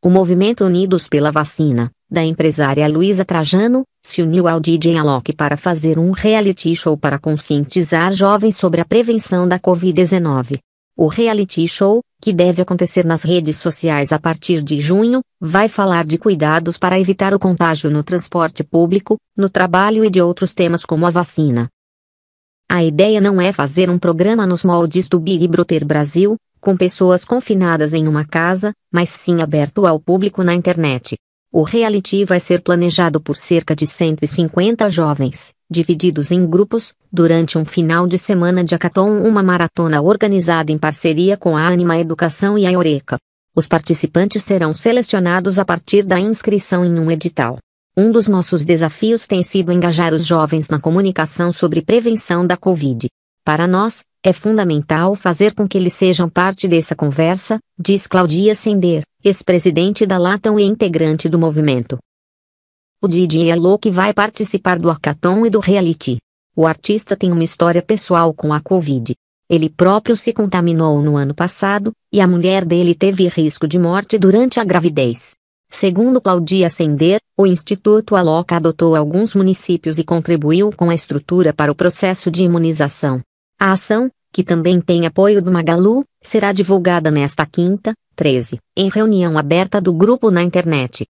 O movimento Unidos pela Vacina, da empresária Luísa Trajano, se uniu ao DJ Alok para fazer um reality show para conscientizar jovens sobre a prevenção da Covid-19. O reality show, que deve acontecer nas redes sociais a partir de junho, vai falar de cuidados para evitar o contágio no transporte público, no trabalho e de outros temas como a vacina. A ideia não é fazer um programa nos moldes do Big Brother Brasil, com pessoas confinadas em uma casa, mas sim aberto ao público na internet. O reality vai ser planejado por cerca de 150 jovens, divididos em grupos, durante um final de semana de Hackathon, uma maratona organizada em parceria com a Anima Educação e a Eureka. Os participantes serão selecionados a partir da inscrição em um edital. Um dos nossos desafios tem sido engajar os jovens na comunicação sobre prevenção da Covid. Para nós, é fundamental fazer com que eles sejam parte dessa conversa, diz Claudia Sender, ex-presidente da Latam e integrante do movimento. O Didier é Locke vai participar do hackathon e do reality. O artista tem uma história pessoal com a Covid. Ele próprio se contaminou no ano passado, e a mulher dele teve risco de morte durante a gravidez. Segundo Claudia Sender, o Instituto Aloca adotou alguns municípios e contribuiu com a estrutura para o processo de imunização. A ação, que também tem apoio do Magalu, será divulgada nesta quinta, 13, em reunião aberta do grupo na internet.